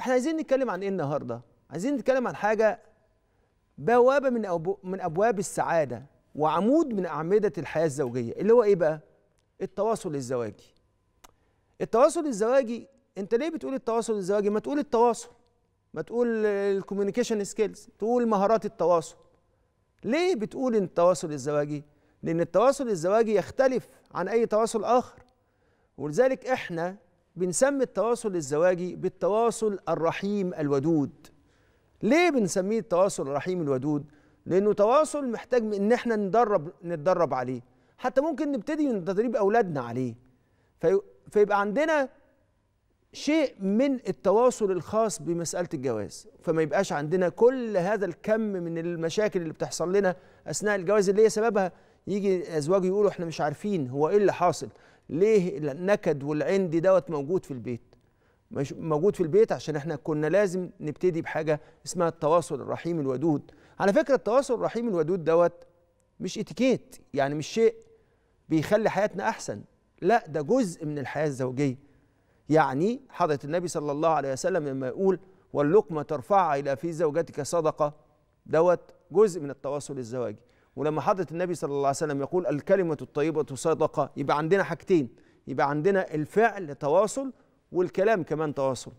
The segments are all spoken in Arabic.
احنا عايزين نتكلم عن ايه النهارده عايزين نتكلم عن حاجه بوابه من من ابواب السعاده وعمود من اعمده الحياه الزوجيه اللي هو ايه بقى التواصل الزواجي التواصل الزواجي انت ليه بتقول التواصل الزواجي ما تقول التواصل ما تقول الكوميونيكيشن سكيلز تقول مهارات التواصل ليه بتقول ان التواصل الزواجي لان التواصل الزواجي يختلف عن اي تواصل اخر ولذلك احنا بنسمي التواصل الزواجي بالتواصل الرحيم الودود ليه بنسميه التواصل الرحيم الودود لانه تواصل محتاج ان احنا ندرب نتدرب عليه حتى ممكن نبتدي من تدريب اولادنا عليه في فيبقى عندنا شيء من التواصل الخاص بمساله الجواز فما يبقاش عندنا كل هذا الكم من المشاكل اللي بتحصل لنا اثناء الجواز اللي هي سببها يجي ازواج يقولوا احنا مش عارفين هو ايه اللي حاصل ليه النكد والعند دوت موجود في البيت مش موجود في البيت عشان احنا كنا لازم نبتدي بحاجه اسمها التواصل الرحيم الودود على فكره التواصل الرحيم الودود دوت مش اتيكيت يعني مش شيء بيخلي حياتنا احسن لا ده جزء من الحياه الزوجيه يعني حضره النبي صلى الله عليه وسلم لما يقول واللقمه ترفعها الى في زوجتك صدقه دوت جزء من التواصل الزواجي ولما حضره النبي صلى الله عليه وسلم يقول الكلمه الطيبه صدقه يبقى عندنا حاجتين يبقى عندنا الفعل تواصل والكلام كمان تواصل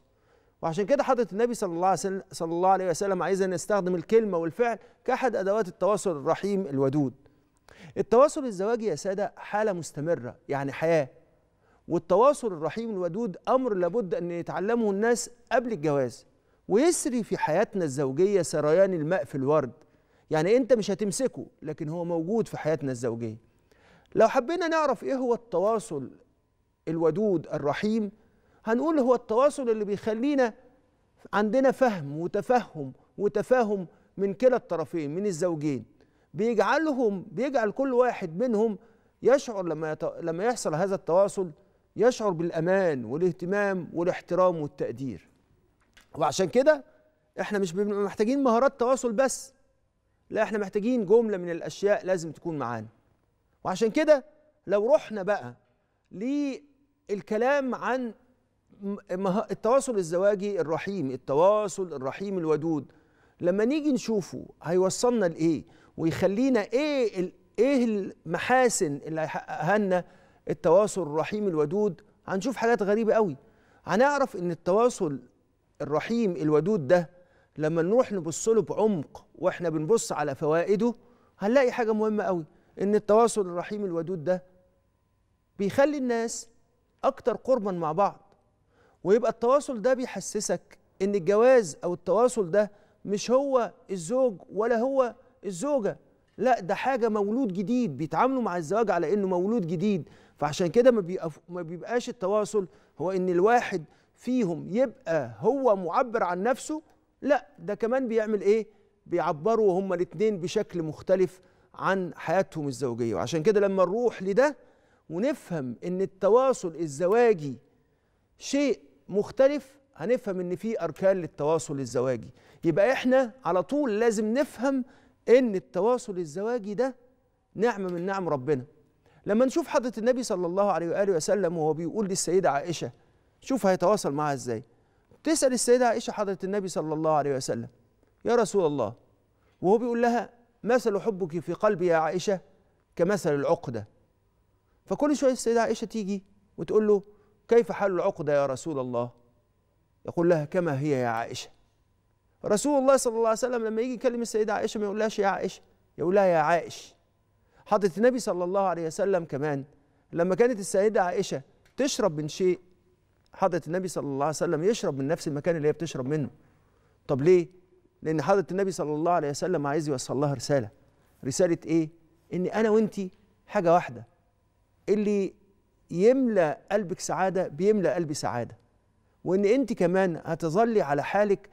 وعشان كده حضره النبي صلى الله عليه صلى الله عليه وسلم عايزنا نستخدم الكلمه والفعل كاحد ادوات التواصل الرحيم الودود التواصل الزواجي يا ساده حاله مستمره يعني حياه والتواصل الرحيم الودود امر لابد ان يتعلمه الناس قبل الجواز ويسري في حياتنا الزوجيه سريان الماء في الورد يعني انت مش هتمسكه لكن هو موجود في حياتنا الزوجيه لو حبينا نعرف ايه هو التواصل الودود الرحيم هنقول هو التواصل اللي بيخلينا عندنا فهم وتفهم وتفاهم من كلا الطرفين من الزوجين بيجعلهم بيجعل كل واحد منهم يشعر لما يت... لما يحصل هذا التواصل يشعر بالامان والاهتمام والاحترام والتقدير وعشان كده احنا مش محتاجين مهارات تواصل بس لا احنا محتاجين جمله من الاشياء لازم تكون معانا وعشان كده لو رحنا بقى للكلام عن التواصل الزواجي الرحيم التواصل الرحيم الودود لما نيجي نشوفه هيوصلنا لايه ويخلينا ايه ايه المحاسن اللي هيحققها لنا التواصل الرحيم الودود هنشوف حاجات غريبه قوي هنعرف ان التواصل الرحيم الودود ده لما نروح نبص له بعمق واحنا بنبص على فوائده هنلاقي حاجه مهمه قوي ان التواصل الرحيم الودود ده بيخلي الناس اكتر قربا مع بعض ويبقى التواصل ده بيحسسك ان الجواز او التواصل ده مش هو الزوج ولا هو الزوجه لا ده حاجه مولود جديد بيتعاملوا مع الزواج على انه مولود جديد فعشان كده ما, ما بيبقاش التواصل هو ان الواحد فيهم يبقى هو معبر عن نفسه لا ده كمان بيعمل ايه بيعبروا هما الاثنين بشكل مختلف عن حياتهم الزوجيه وعشان كده لما نروح لده ونفهم ان التواصل الزواجي شيء مختلف هنفهم ان في اركان للتواصل الزواجي يبقى احنا على طول لازم نفهم ان التواصل الزواجي ده نعمه من نعم ربنا لما نشوف حضره النبي صلى الله عليه واله وسلم وهو بيقول للسيده عائشه شوف هيتواصل معها ازاي تسأل السيدة عائشة حضرة النبي صلى الله عليه وسلم يا رسول الله وهو بيقول لها مثل حبك في قلبي يا عائشة كمثل العقدة فكل شوية السيدة عائشة تيجي وتقول له كيف حال العقدة يا رسول الله يقول لها كما هي يا عائشة رسول الله صلى الله عليه وسلم لما يجي يكلم السيدة عائشة ما يقولهاش يا عائشة يقول لها يا عائش حضرة النبي صلى الله عليه وسلم كمان لما كانت السيدة عائشة تشرب من شيء حضرة النبي صلى الله عليه وسلم يشرب من نفس المكان اللي هي بتشرب منه طب ليه؟ لأن حضرة النبي صلى الله عليه وسلم عايز يوصل لها رسالة رسالة إيه؟ إن أنا وانت حاجة واحدة اللي يملى قلبك سعادة بيملى قلبي سعادة وإن أنت كمان هتظلي على حالك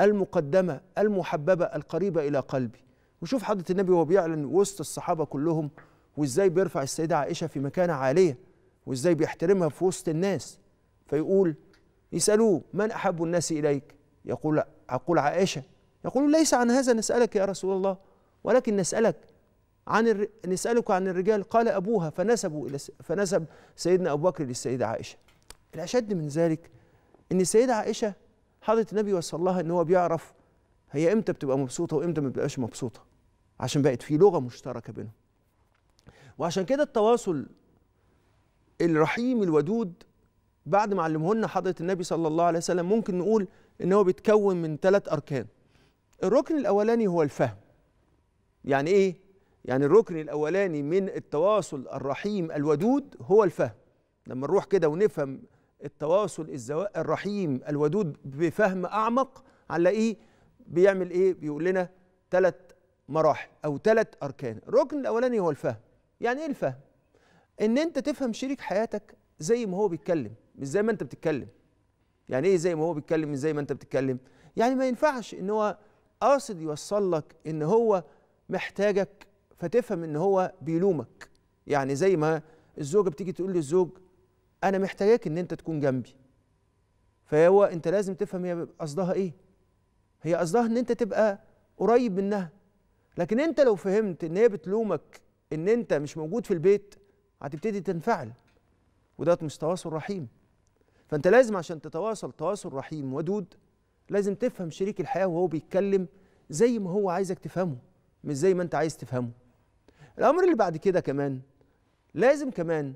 المقدمة المحببة القريبة إلى قلبي وشوف حضرة النبي وهو بيعلن وسط الصحابة كلهم وإزاي بيرفع السيدة عائشة في مكانة عالية وإزاي بيحترمها في وسط الناس فيقول يسألوه من أحب الناس إليك يقول أقول عائشة يقول ليس عن هذا نسألك يا رسول الله ولكن نسألك عن الر... نسألك عن الرجال قال أبوها فنسبوا إلى فنسب سيدنا أبو بكر للسيدة عائشة الأشد من ذلك إن السيدة عائشة حضرت النبي صلى الله إن هو بيعرف هي إمتى بتبقى مبسوطة وإمتى ما بتبقاش مبسوطة عشان بقت في لغة مشتركة بينهم وعشان كده التواصل الرحيم الودود بعد ما علمهولنا حضرة النبي صلى الله عليه وسلم ممكن نقول إن هو بيتكون من ثلاث أركان الركن الأولاني هو الفهم يعني إيه؟ يعني الركن الأولاني من التواصل الرحيم الودود هو الفهم لما نروح كده ونفهم التواصل الرحيم الودود بفهم أعمق على إيه؟ بيعمل إيه؟ بيقول لنا ثلاث مراحل أو ثلاث أركان الركن الأولاني هو الفهم يعني إيه الفهم؟ إن أنت تفهم شريك حياتك زي ما هو بيتكلم مش زي ما انت بتتكلم يعني ايه زي ما هو بيتكلم مش زي ما انت بتتكلم يعني ما ينفعش ان هو قاصد يوصل لك ان هو محتاجك فتفهم ان هو بيلومك يعني زي ما الزوجه بتيجي تقول للزوج انا محتاجاك ان انت تكون جنبي فهو انت لازم تفهم هي قصدها ايه هي قصدها ان انت تبقى قريب منها لكن انت لو فهمت ان هي بتلومك ان انت مش موجود في البيت هتبتدي تنفعل وده مش تواصل رحيم فانت لازم عشان تتواصل تواصل رحيم ودود لازم تفهم شريك الحياه وهو بيتكلم زي ما هو عايزك تفهمه مش زي ما انت عايز تفهمه الامر اللي بعد كده كمان لازم كمان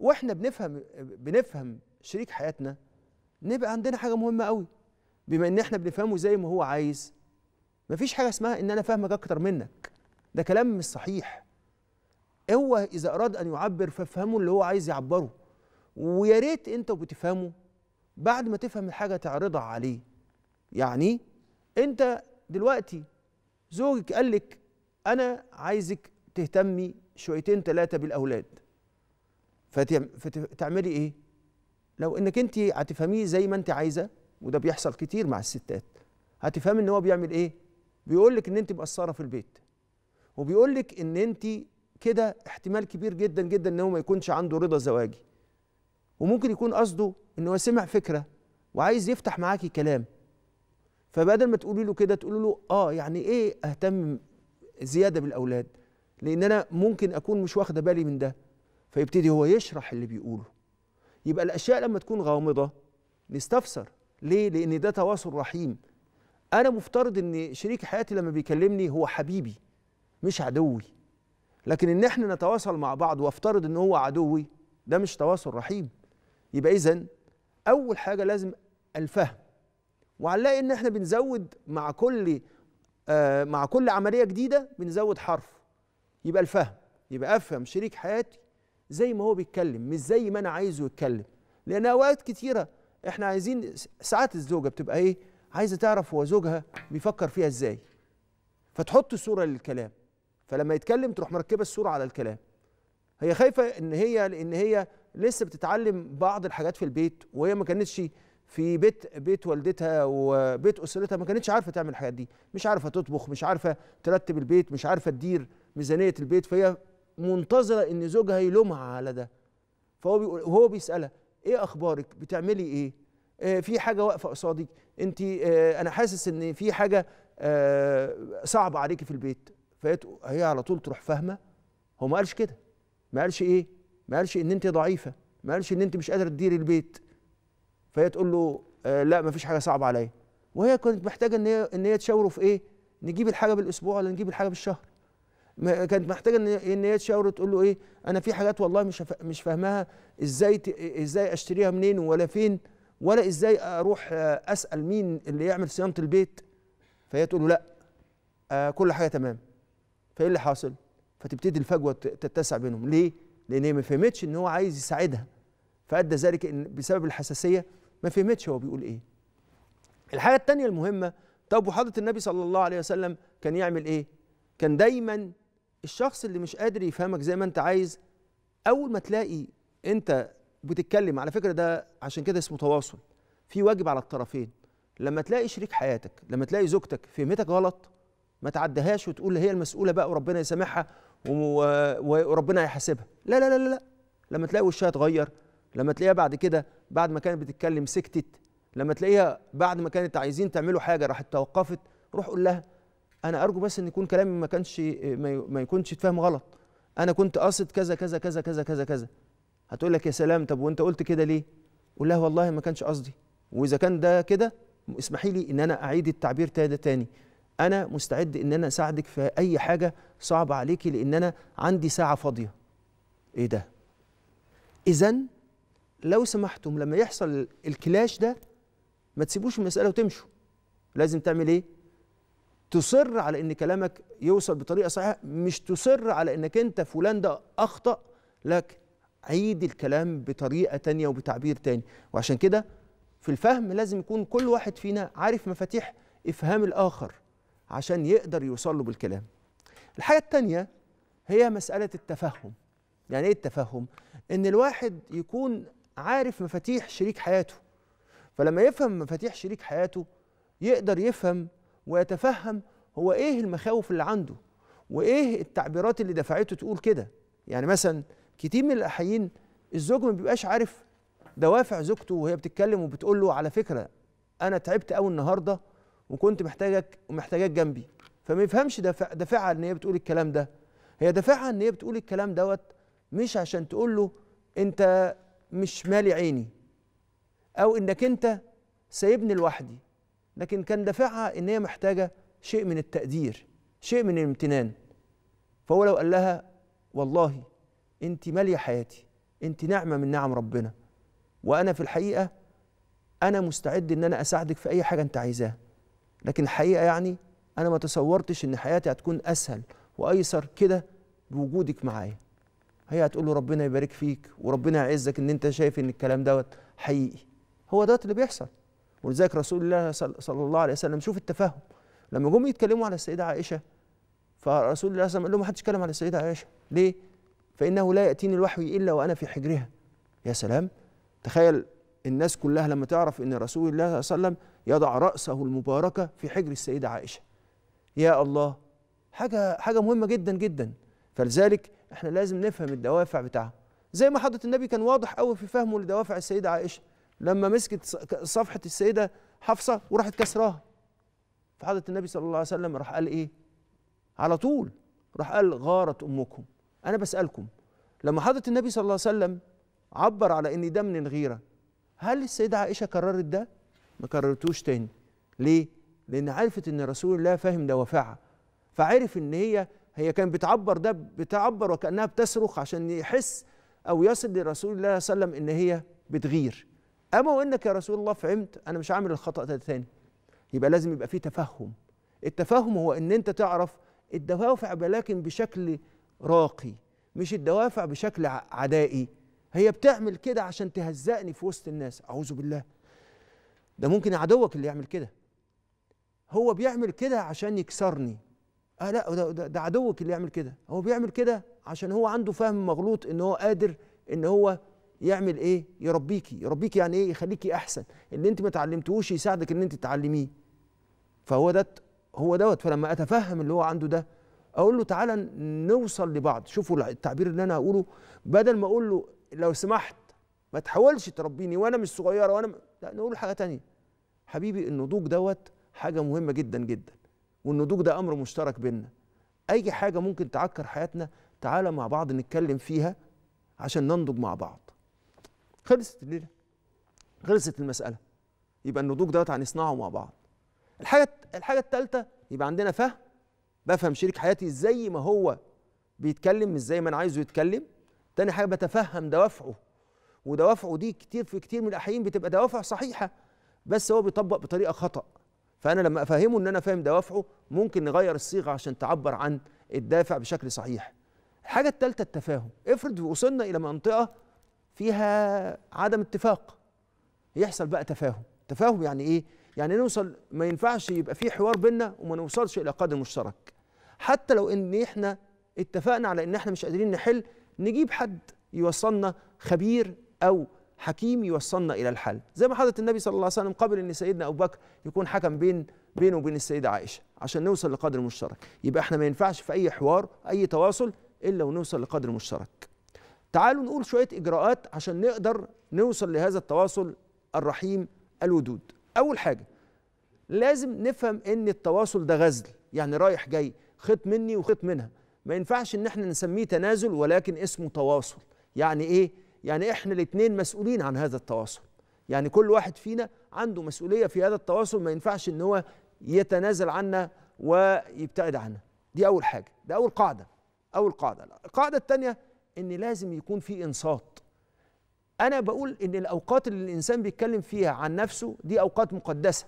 واحنا بنفهم بنفهم شريك حياتنا نبقى عندنا حاجه مهمه قوي بما ان احنا بنفهمه زي ما هو عايز مفيش حاجه اسمها ان انا فاهمك اكتر منك ده كلام مش صحيح هو اذا اراد ان يعبر فافهمه اللي هو عايز يعبره ويا ريت انت بتفهمه بعد ما تفهم الحاجه تعرضها عليه يعني انت دلوقتي زوجك قال لك انا عايزك تهتمي شويتين ثلاثه بالاولاد فتعملي ايه لو انك انت هتفهميه زي ما انت عايزه وده بيحصل كتير مع الستات هتفهم ان هو بيعمل ايه بيقول لك ان انت مقصره في البيت وبيقول لك ان انت كده احتمال كبير جدا جدا ان هو ما يكونش عنده رضا زواجي وممكن يكون قصده ان هو سمع فكره وعايز يفتح معاكي كلام فبدل ما تقولي له كده تقولي له اه يعني ايه اهتم زياده بالاولاد لان انا ممكن اكون مش واخده بالي من ده فيبتدي هو يشرح اللي بيقوله يبقى الاشياء لما تكون غامضه نستفسر ليه لان ده تواصل رحيم انا مفترض ان شريك حياتي لما بيكلمني هو حبيبي مش عدوي لكن ان احنا نتواصل مع بعض وافترض ان هو عدوي ده مش تواصل رحيم يبقى إذا أول حاجة لازم الفهم وهنلاقي إن إحنا بنزود مع كل آه مع كل عملية جديدة بنزود حرف يبقى الفهم يبقى أفهم شريك حياتي زي ما هو بيتكلم مش زي ما أنا عايزه يتكلم لأن أوقات كتيرة إحنا عايزين ساعات الزوجة بتبقى إيه عايزة تعرف هو زوجها بيفكر فيها إزاي فتحط صورة للكلام فلما يتكلم تروح مركبة الصورة على الكلام هي خايفه ان هي لان هي لسه بتتعلم بعض الحاجات في البيت وهي ما كانتش في بيت بيت والدتها وبيت اسرتها ما كانتش عارفه تعمل الحاجات دي مش عارفه تطبخ مش عارفه ترتب البيت مش عارفه تدير ميزانيه البيت فهي منتظره ان زوجها يلومها على ده فهو بيقول وهو بيسالها ايه اخبارك بتعملي ايه آه، في حاجه واقفه قصادك انت آه، انا حاسس ان في حاجه آه، صعبه عليكي في البيت فهي على طول تروح فاهمه هو ما قالش كده ما قالش ايه ما قالش ان انت ضعيفه ما قالش ان انت مش قادره تديري البيت فهي تقول له آه لا ما فيش حاجه صعبه عليا وهي كانت محتاجه ان هي ان هي تشاوره في ايه نجيب الحاجه بالاسبوع ولا نجيب الحاجه بالشهر كانت محتاجه ان ان هي تشاوره تقول له ايه انا في حاجات والله مش مش فاهماها ازاي ت... ازاي اشتريها منين ولا فين ولا ازاي اروح آه، اسال مين اللي يعمل صيانه البيت فهي تقول له لا آه كل حاجه تمام فايه اللي حاصل فتبتدي الفجوه تتسع بينهم ليه؟ لان هي ما فهمتش ان هو عايز يساعدها فادى ذلك ان بسبب الحساسيه ما فهمتش هو بيقول ايه. الحاجه الثانيه المهمه طب وحضره النبي صلى الله عليه وسلم كان يعمل ايه؟ كان دايما الشخص اللي مش قادر يفهمك زي ما انت عايز اول ما تلاقي انت بتتكلم على فكره ده عشان كده اسمه تواصل في واجب على الطرفين لما تلاقي شريك حياتك لما تلاقي زوجتك فهمتك غلط ما تعديهاش وتقول هي المسؤوله بقى وربنا يسامحها وربنا هيحاسبها لا لا لا لا لما تلاقي وشها اتغير لما تلاقيها بعد كده بعد ما كانت بتتكلم سكتت لما تلاقيها بعد ما كانت عايزين تعملوا حاجه راحت توقفت روح قول لها انا ارجو بس ان يكون كلامي ما كانش ما يكونش اتفهم غلط انا كنت قاصد كذا كذا كذا كذا كذا كذا هتقول لك يا سلام طب وانت قلت كده ليه قول لها والله ما كانش قصدي واذا كان ده كده اسمحي لي ان انا اعيد التعبير تاني تاني انا مستعد ان انا اساعدك في اي حاجه صعبه عليكي لان انا عندي ساعه فاضيه ايه ده اذا لو سمحتم لما يحصل الكلاش ده ما تسيبوش المساله وتمشوا لازم تعمل ايه تصر على ان كلامك يوصل بطريقه صحيحه مش تصر على انك انت فلان ده اخطا لك عيد الكلام بطريقه تانية وبتعبير تاني وعشان كده في الفهم لازم يكون كل واحد فينا عارف مفاتيح افهام الاخر عشان يقدر يوصل له بالكلام الحاجة التانية هي مسألة التفهم يعني ايه التفهم ان الواحد يكون عارف مفاتيح شريك حياته فلما يفهم مفاتيح شريك حياته يقدر يفهم ويتفهم هو ايه المخاوف اللي عنده وايه التعبيرات اللي دفعته تقول كده يعني مثلا كتير من الاحيين الزوج ما بيبقاش عارف دوافع زوجته وهي بتتكلم وبتقول له على فكره انا تعبت قوي النهارده وكنت محتاجك ومحتاجاك جنبي فما يفهمش دافع دافعها ان هي بتقول الكلام ده هي دافعها ان هي بتقول الكلام دوت مش عشان تقول له انت مش مالي عيني او انك انت سايبني لوحدي لكن كان دافعها ان هي محتاجه شيء من التقدير شيء من الامتنان فهو لو قال لها والله انت ماليه حياتي انت نعمه من نعم ربنا وانا في الحقيقه انا مستعد ان انا اساعدك في اي حاجه انت عايزاها لكن الحقيقه يعني انا ما تصورتش ان حياتي هتكون اسهل وايسر كده بوجودك معايا هي هتقول له ربنا يبارك فيك وربنا يعزك ان انت شايف ان الكلام دوت حقيقي هو دوت اللي بيحصل ولذلك رسول الله صلى الله عليه وسلم شوف التفاهم لما جم يتكلموا على السيده عائشه فرسول الله صلى الله عليه وسلم قال له ما حدش يتكلم على السيده عائشه ليه فانه لا ياتيني الوحي الا وانا في حجرها يا سلام تخيل الناس كلها لما تعرف ان رسول الله صلى الله عليه وسلم يضع راسه المباركه في حجر السيده عائشه يا الله حاجه حاجه مهمه جدا جدا فلذلك احنا لازم نفهم الدوافع بتاعها زي ما حضره النبي كان واضح قوي في فهمه لدوافع السيده عائشه لما مسكت صفحه السيده حفصه وراحت كسراها فحضره النبي صلى الله عليه وسلم راح قال ايه على طول راح قال غارت امكم انا بسالكم لما حضره النبي صلى الله عليه وسلم عبر على ان ده من الغيره هل السيدة عائشة كررت ده؟ ما كررتوش تاني ليه؟ لأن عرفت إن رسول الله فاهم دوافعها فعرف إن هي هي كانت بتعبر ده بتعبر وكأنها بتصرخ عشان يحس أو يصل لرسول الله صلى الله عليه وسلم إن هي بتغير أما وإنك يا رسول الله فهمت أنا مش هعمل الخطأ ده تاني يبقى لازم يبقى فيه تفهم التفهم هو إن أنت تعرف الدوافع ولكن بشكل راقي مش الدوافع بشكل عدائي هي بتعمل كده عشان تهزقني في وسط الناس اعوذ بالله ده ممكن عدوك اللي يعمل كده هو بيعمل كده عشان يكسرني اه لا ده, ده, ده عدوك اللي يعمل كده هو بيعمل كده عشان هو عنده فهم مغلوط ان هو قادر ان هو يعمل ايه يربيكي يربيكي يعني ايه يخليكي احسن اللي انت ما تعلمتوش يساعدك ان انت تتعلميه فهو ده هو دوت فلما اتفهم اللي هو عنده ده اقول له تعالى نوصل لبعض شوفوا التعبير اللي انا هقوله بدل ما اقول له لو سمحت ما تحاولش تربيني وانا مش صغيره وانا م... لا نقول حاجه تانية حبيبي النضوج دوت حاجه مهمه جدا جدا والنضوج ده امر مشترك بينا اي حاجه ممكن تعكر حياتنا تعالى مع بعض نتكلم فيها عشان ننضج مع بعض خلصت الليله خلصت المساله يبقى النضوج دوت هنصنعه مع بعض الحاجه الحاجه الثالثه يبقى عندنا فهم بفهم شريك حياتي ازاي ما هو بيتكلم مش زي ما انا عايزه يتكلم تاني حاجه بتفهم دوافعه ودوافعه دي كتير في كتير من الاحيان بتبقى دوافع صحيحه بس هو بيطبق بطريقه خطا فانا لما افهمه ان انا فاهم دوافعه ممكن نغير الصيغه عشان تعبر عن الدافع بشكل صحيح الحاجه الثالثه التفاهم افرض وصلنا الى منطقه فيها عدم اتفاق يحصل بقى تفاهم تفاهم يعني ايه يعني نوصل ما ينفعش يبقى في حوار بينا وما نوصلش الى قدر مشترك حتى لو ان احنا اتفقنا على ان احنا مش قادرين نحل نجيب حد يوصلنا خبير أو حكيم يوصلنا إلى الحل زي ما حضرة النبي صلى الله عليه وسلم قبل أن سيدنا أبو بكر يكون حكم بين بينه وبين السيدة عائشة عشان نوصل لقدر مشترك يبقى احنا ما ينفعش في أي حوار أي تواصل إلا ونوصل لقدر مشترك تعالوا نقول شوية إجراءات عشان نقدر نوصل لهذا التواصل الرحيم الودود أول حاجة لازم نفهم ان التواصل ده غزل يعني رايح جاي خيط مني وخيط منها ما ينفعش ان احنا نسميه تنازل ولكن اسمه تواصل يعني ايه يعني احنا الاثنين مسؤولين عن هذا التواصل يعني كل واحد فينا عنده مسؤوليه في هذا التواصل ما ينفعش ان هو يتنازل عنا ويبتعد عنا دي اول حاجه ده اول قاعده اول قاعده القاعده الثانيه ان لازم يكون في انصات انا بقول ان الاوقات اللي الانسان بيتكلم فيها عن نفسه دي اوقات مقدسه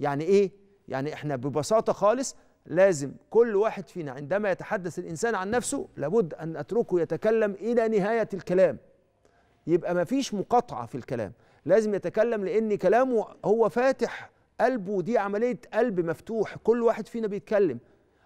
يعني ايه يعني احنا ببساطه خالص لازم كل واحد فينا عندما يتحدث الإنسان عن نفسه لابد أن أتركه يتكلم إلى نهاية الكلام يبقى ما فيش مقاطعة في الكلام لازم يتكلم لأن كلامه هو فاتح قلبه دي عملية قلب مفتوح كل واحد فينا بيتكلم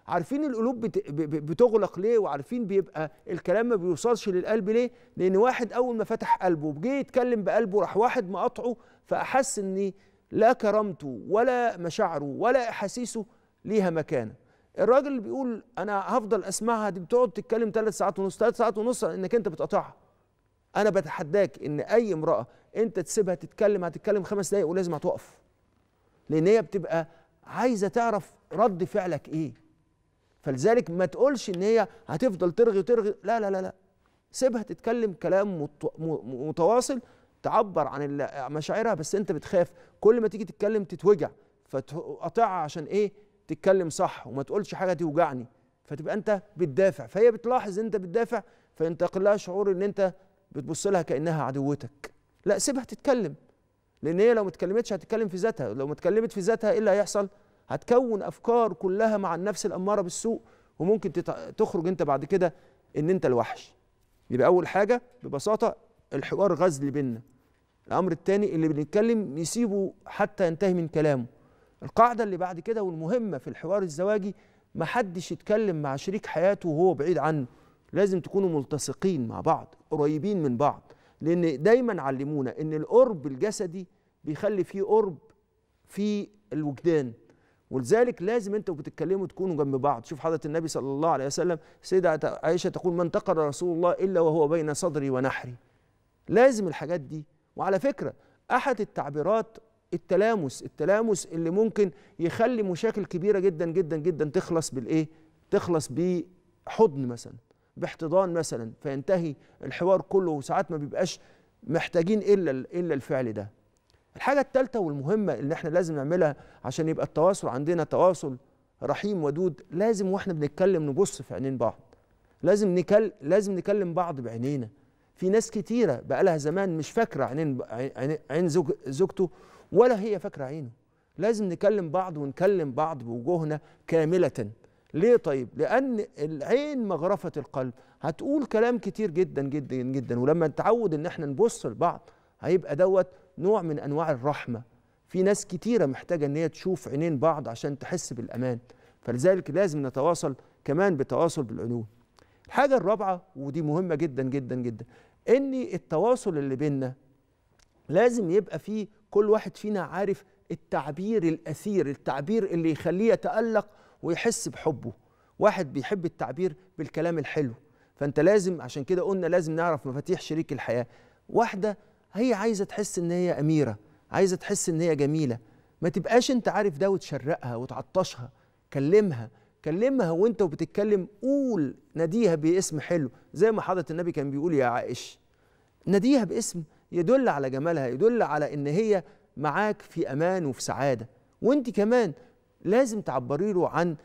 عارفين القلوب بتغلق ليه وعارفين بيبقى الكلام ما بيوصلش للقلب ليه لأن واحد أول ما فتح قلبه جه يتكلم بقلبه راح واحد مقاطعه فأحس أن لا كرامته ولا مشاعره ولا أحاسيسه ليها مكانه الراجل اللي بيقول انا هفضل اسمعها دي بتقعد تتكلم ثلاث ساعات ونص ثلاث ساعات ونص انك انت بتقطعها انا بتحداك ان اي امراه انت تسيبها تتكلم هتتكلم خمس دقايق ولازم هتقف لان هي بتبقى عايزه تعرف رد فعلك ايه فلذلك ما تقولش ان هي هتفضل ترغي وترغي لا لا لا لا سيبها تتكلم كلام متواصل تعبر عن مشاعرها بس انت بتخاف كل ما تيجي تتكلم تتوجع فتقطعها عشان ايه تتكلم صح وما تقولش حاجه توجعني فتبقى انت بتدافع فهي بتلاحظ انت بتدافع فينتقل لها شعور ان انت بتبص لها كانها عدوتك لا سيبها تتكلم لان هي لو ما اتكلمتش هتتكلم في ذاتها لو ما اتكلمت في ذاتها ايه اللي هيحصل هتكون افكار كلها مع النفس الاماره بالسوء وممكن تخرج انت بعد كده ان انت الوحش يبقى اول حاجه ببساطه الحوار غزل بينا الامر الثاني اللي بنتكلم نسيبه حتى ينتهي من كلامه القاعدة اللي بعد كده والمهمة في الحوار الزواجي ما حدش يتكلم مع شريك حياته وهو بعيد عنه لازم تكونوا ملتصقين مع بعض قريبين من بعض لأن دايما علمونا أن القرب الجسدي بيخلي فيه قرب في الوجدان ولذلك لازم انتوا بتتكلموا تكونوا جنب بعض شوف حضره النبي صلى الله عليه وسلم سيدة عائشه تقول من انتقر رسول الله الا وهو بين صدري ونحري لازم الحاجات دي وعلى فكره احد التعبيرات التلامس التلامس اللي ممكن يخلي مشاكل كبيره جدا جدا جدا تخلص بالايه تخلص بحضن مثلا باحتضان مثلا فينتهي الحوار كله وساعات ما بيبقاش محتاجين الا الا الفعل ده الحاجه الثالثه والمهمه اللي احنا لازم نعملها عشان يبقى التواصل عندنا تواصل رحيم ودود لازم واحنا بنتكلم نبص في عينين بعض لازم نكل لازم نكلم بعض بعينينا في ناس كتيره بقى لها زمان مش فاكره عينين عين زوج زوجته ولا هي فاكره عينه لازم نكلم بعض ونكلم بعض بوجوهنا كامله ليه طيب لان العين مغرفه القلب هتقول كلام كتير جدا جدا جدا ولما نتعود ان احنا نبص لبعض هيبقى دوت نوع من انواع الرحمه في ناس كتيره محتاجه ان هي تشوف عينين بعض عشان تحس بالامان فلذلك لازم نتواصل كمان بتواصل بالعيون الحاجه الرابعه ودي مهمه جدا جدا جدا ان التواصل اللي بيننا لازم يبقى فيه كل واحد فينا عارف التعبير الأثير التعبير اللي يخليه يتألق ويحس بحبه واحد بيحب التعبير بالكلام الحلو فأنت لازم عشان كده قلنا لازم نعرف مفاتيح شريك الحياة واحدة هي عايزة تحس إن هي أميرة عايزة تحس إن هي جميلة ما تبقاش أنت عارف ده وتشرقها وتعطشها كلمها كلمها وانت وبتتكلم قول ناديها باسم حلو زي ما حضرة النبي كان بيقول يا عائش ناديها باسم يدل على جمالها يدل على ان هي معاك في امان وفي سعاده وانت كمان لازم تعبري له عن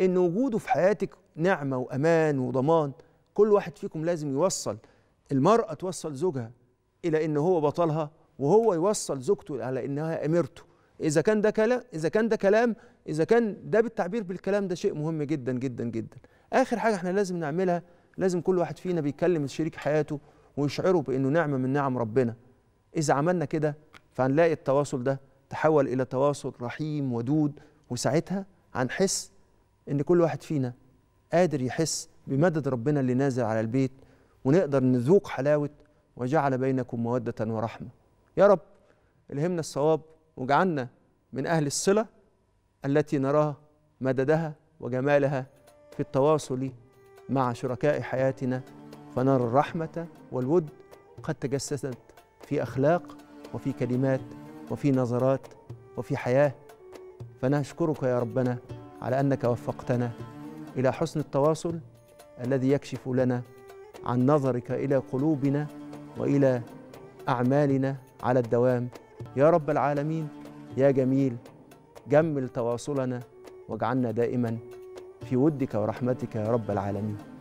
ان وجوده في حياتك نعمه وامان وضمان كل واحد فيكم لازم يوصل المراه توصل زوجها الى ان هو بطلها وهو يوصل زوجته على انها اميرته اذا كان ده كلام اذا كان ده كلام اذا كان ده بالتعبير بالكلام ده شيء مهم جدا جدا جدا اخر حاجه احنا لازم نعملها لازم كل واحد فينا بيكلم شريك حياته ويشعروا بأنه نعمة من نعم ربنا إذا عملنا كده فهنلاقي التواصل ده تحول إلى تواصل رحيم ودود وساعتها هنحس إن كل واحد فينا قادر يحس بمدد ربنا اللي نازل على البيت ونقدر نذوق حلاوة وجعل بينكم مودة ورحمة يا رب الهمنا الصواب واجعلنا من أهل الصلة التي نراها مددها وجمالها في التواصل مع شركاء حياتنا فنرى الرحمة والود قد تجسدت في أخلاق وفي كلمات وفي نظرات وفي حياة فنشكرك يا ربنا على أنك وفقتنا إلى حسن التواصل الذي يكشف لنا عن نظرك إلى قلوبنا وإلى أعمالنا على الدوام يا رب العالمين يا جميل جمل تواصلنا واجعلنا دائما في ودك ورحمتك يا رب العالمين